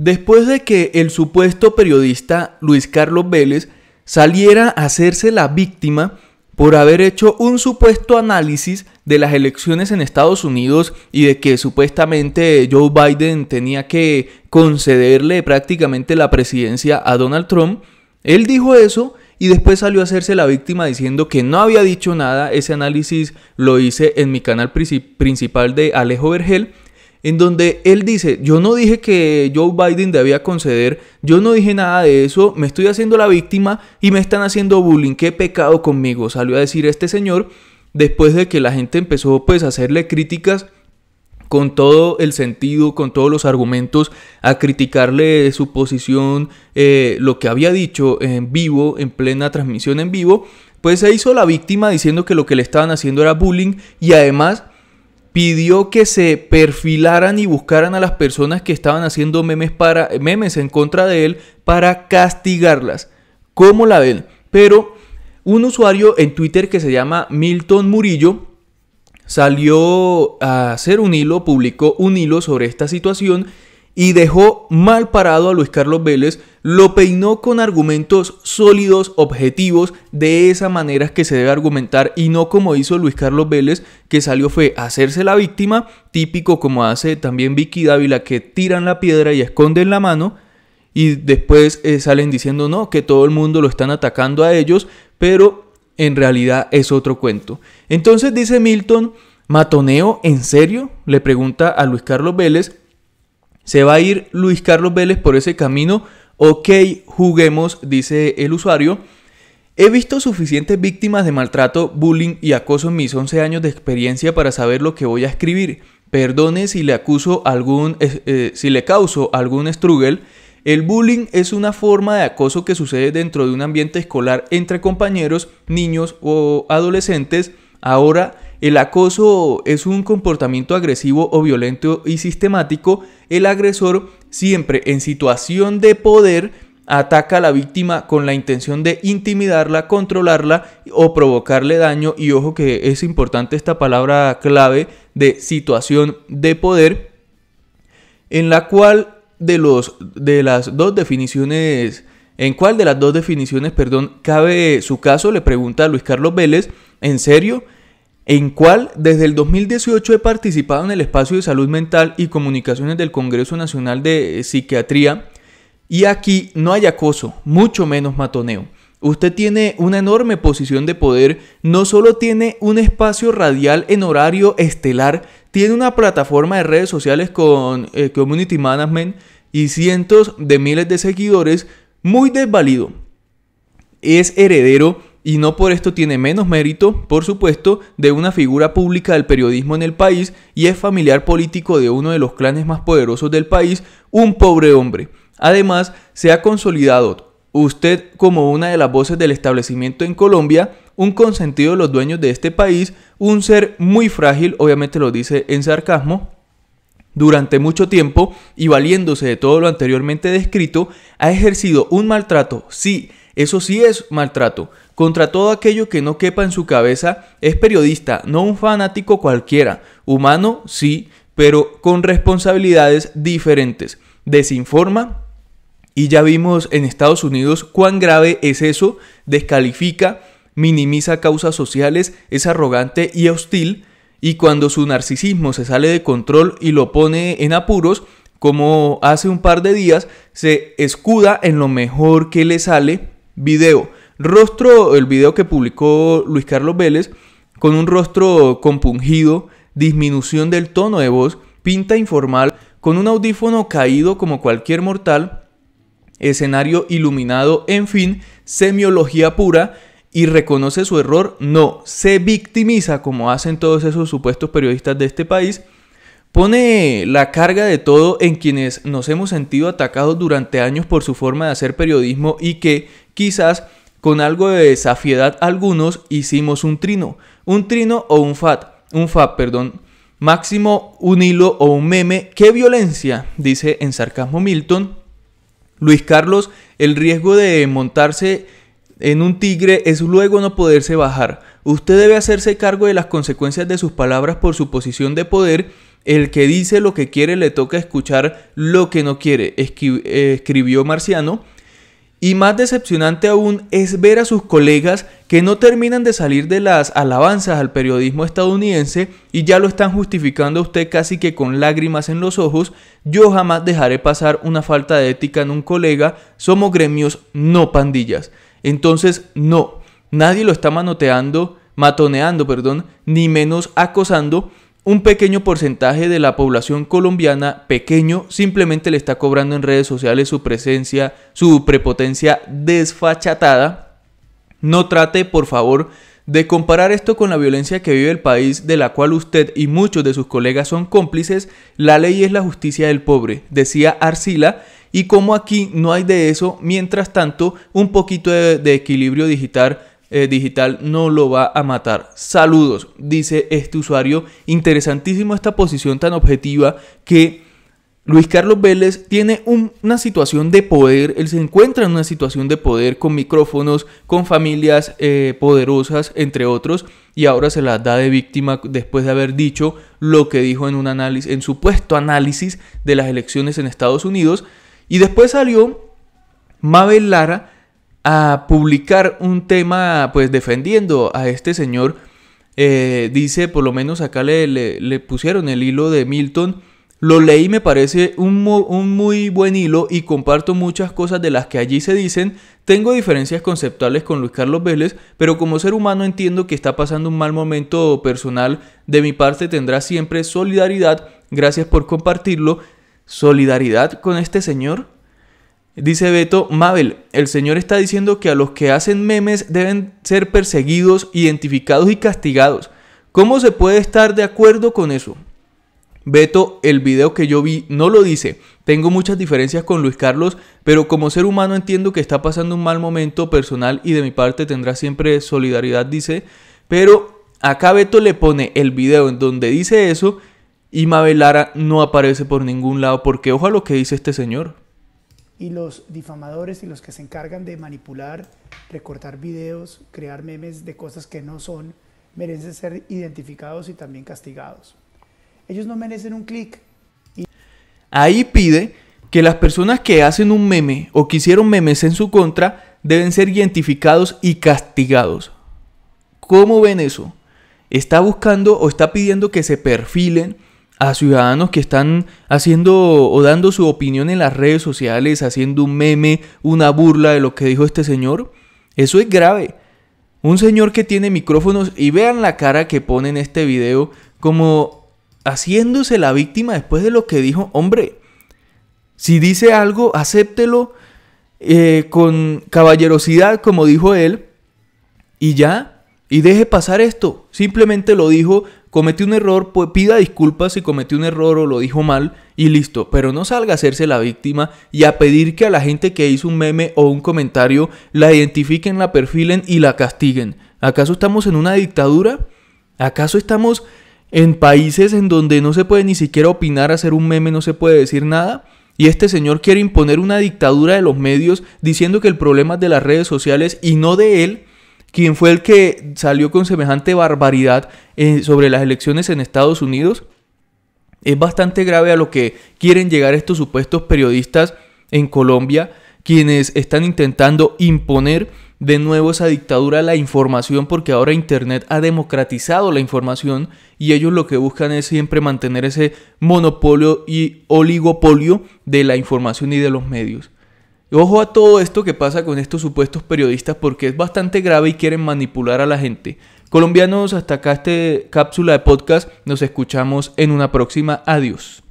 Después de que el supuesto periodista Luis Carlos Vélez saliera a hacerse la víctima por haber hecho un supuesto análisis de las elecciones en Estados Unidos y de que supuestamente Joe Biden tenía que concederle prácticamente la presidencia a Donald Trump, él dijo eso y después salió a hacerse la víctima diciendo que no había dicho nada, ese análisis lo hice en mi canal principal de Alejo Vergel en donde él dice, yo no dije que Joe Biden debía conceder, yo no dije nada de eso, me estoy haciendo la víctima y me están haciendo bullying, qué pecado conmigo, salió a decir este señor después de que la gente empezó pues a hacerle críticas con todo el sentido, con todos los argumentos, a criticarle su posición, eh, lo que había dicho en vivo, en plena transmisión en vivo, pues se hizo la víctima diciendo que lo que le estaban haciendo era bullying y además pidió que se perfilaran y buscaran a las personas que estaban haciendo memes, para, memes en contra de él para castigarlas. ¿Cómo la ven? Pero un usuario en Twitter que se llama Milton Murillo salió a hacer un hilo, publicó un hilo sobre esta situación y dejó mal parado a Luis Carlos Vélez lo peinó con argumentos sólidos, objetivos, de esa manera que se debe argumentar y no como hizo Luis Carlos Vélez, que salió fue hacerse la víctima, típico como hace también Vicky Dávila, que tiran la piedra y esconden la mano y después eh, salen diciendo no, que todo el mundo lo están atacando a ellos, pero en realidad es otro cuento. Entonces dice Milton, ¿matoneo en serio? Le pregunta a Luis Carlos Vélez. ¿Se va a ir Luis Carlos Vélez por ese camino Ok, juguemos, dice el usuario. He visto suficientes víctimas de maltrato, bullying y acoso en mis 11 años de experiencia para saber lo que voy a escribir. Perdone si le acuso algún, eh, si le causo algún struggle. El bullying es una forma de acoso que sucede dentro de un ambiente escolar entre compañeros, niños o adolescentes. Ahora el acoso es un comportamiento agresivo o violento y sistemático. El agresor, siempre en situación de poder, ataca a la víctima con la intención de intimidarla, controlarla o provocarle daño. Y ojo que es importante esta palabra clave de situación de poder, en la cual de, los, de las dos definiciones ¿En cuál de las dos definiciones, perdón, cabe su caso? Le pregunta Luis Carlos Vélez. ¿En serio? en cual desde el 2018 he participado en el espacio de salud mental y comunicaciones del Congreso Nacional de eh, Psiquiatría y aquí no hay acoso, mucho menos matoneo. Usted tiene una enorme posición de poder, no solo tiene un espacio radial en horario estelar, tiene una plataforma de redes sociales con eh, community management y cientos de miles de seguidores muy desvalido. Es heredero y no por esto tiene menos mérito, por supuesto, de una figura pública del periodismo en el país y es familiar político de uno de los clanes más poderosos del país, un pobre hombre. Además, se ha consolidado usted como una de las voces del establecimiento en Colombia, un consentido de los dueños de este país, un ser muy frágil, obviamente lo dice en sarcasmo, durante mucho tiempo y valiéndose de todo lo anteriormente descrito, ha ejercido un maltrato, sí, eso sí es maltrato, contra todo aquello que no quepa en su cabeza, es periodista, no un fanático cualquiera, humano sí, pero con responsabilidades diferentes. Desinforma, y ya vimos en Estados Unidos cuán grave es eso, descalifica, minimiza causas sociales, es arrogante y hostil, y cuando su narcisismo se sale de control y lo pone en apuros, como hace un par de días, se escuda en lo mejor que le sale video Rostro, el video que publicó Luis Carlos Vélez, con un rostro compungido, disminución del tono de voz, pinta informal, con un audífono caído como cualquier mortal, escenario iluminado, en fin, semiología pura, y reconoce su error, no, se victimiza como hacen todos esos supuestos periodistas de este país, pone la carga de todo en quienes nos hemos sentido atacados durante años por su forma de hacer periodismo y que quizás con algo de desafiedad algunos hicimos un trino, un trino o un fat, un fat, perdón, máximo un hilo o un meme. ¡Qué violencia! Dice en sarcasmo Milton. Luis Carlos, el riesgo de montarse en un tigre es luego no poderse bajar. Usted debe hacerse cargo de las consecuencias de sus palabras por su posición de poder. El que dice lo que quiere le toca escuchar lo que no quiere, escribió Marciano y más decepcionante aún es ver a sus colegas que no terminan de salir de las alabanzas al periodismo estadounidense y ya lo están justificando a usted casi que con lágrimas en los ojos. Yo jamás dejaré pasar una falta de ética en un colega. Somos gremios, no pandillas. Entonces, no, nadie lo está manoteando, matoneando, perdón, ni menos acosando un pequeño porcentaje de la población colombiana, pequeño, simplemente le está cobrando en redes sociales su presencia, su prepotencia desfachatada. No trate, por favor, de comparar esto con la violencia que vive el país, de la cual usted y muchos de sus colegas son cómplices, la ley es la justicia del pobre, decía Arcila, y como aquí no hay de eso, mientras tanto, un poquito de, de equilibrio digital eh, digital no lo va a matar. Saludos, dice este usuario. Interesantísimo esta posición tan objetiva que Luis Carlos Vélez tiene una situación de poder, él se encuentra en una situación de poder con micrófonos, con familias eh, poderosas, entre otros, y ahora se las da de víctima después de haber dicho lo que dijo en un análisis, en supuesto análisis de las elecciones en Estados Unidos. Y después salió Mabel Lara a publicar un tema pues defendiendo a este señor. Eh, dice, por lo menos acá le, le, pusieron el hilo de Milton. Lo leí, me parece un, un muy buen hilo y comparto muchas cosas de las que allí se dicen. Tengo diferencias conceptuales con Luis Carlos Vélez, pero como ser humano entiendo que está pasando un mal momento personal. De mi parte tendrá siempre solidaridad. Gracias por compartirlo. Solidaridad con este señor Dice Beto, Mabel, el Señor está diciendo que a los que hacen memes deben ser perseguidos, identificados y castigados. ¿Cómo se puede estar de acuerdo con eso? Beto, el video que yo vi no lo dice. Tengo muchas diferencias con Luis Carlos, pero como ser humano entiendo que está pasando un mal momento personal y de mi parte tendrá siempre solidaridad, dice. Pero acá Beto le pone el video en donde dice eso y Mabel Lara no aparece por ningún lado porque ojo a lo que dice este señor y los difamadores y los que se encargan de manipular, recortar videos, crear memes de cosas que no son, merecen ser identificados y también castigados. Ellos no merecen un clic. Ahí pide que las personas que hacen un meme o que hicieron memes en su contra deben ser identificados y castigados. ¿Cómo ven eso? Está buscando o está pidiendo que se perfilen a ciudadanos que están haciendo o dando su opinión en las redes sociales, haciendo un meme, una burla de lo que dijo este señor. Eso es grave. Un señor que tiene micrófonos y vean la cara que pone en este video como haciéndose la víctima después de lo que dijo. Hombre, si dice algo, acéptelo eh, con caballerosidad, como dijo él, y ya, y deje pasar esto. Simplemente lo dijo cometió un error, pues, pida disculpas si cometió un error o lo dijo mal y listo, pero no salga a hacerse la víctima y a pedir que a la gente que hizo un meme o un comentario la identifiquen, la perfilen y la castiguen. ¿Acaso estamos en una dictadura? ¿Acaso estamos en países en donde no se puede ni siquiera opinar, hacer un meme, no se puede decir nada? Y este señor quiere imponer una dictadura de los medios diciendo que el problema es de las redes sociales y no de él ¿Quién fue el que salió con semejante barbaridad eh, sobre las elecciones en Estados Unidos, es bastante grave a lo que quieren llegar estos supuestos periodistas en Colombia, quienes están intentando imponer de nuevo esa dictadura a la información porque ahora Internet ha democratizado la información y ellos lo que buscan es siempre mantener ese monopolio y oligopolio de la información y de los medios. Ojo a todo esto que pasa con estos supuestos periodistas porque es bastante grave y quieren manipular a la gente. Colombianos, hasta acá esta cápsula de podcast. Nos escuchamos en una próxima. Adiós.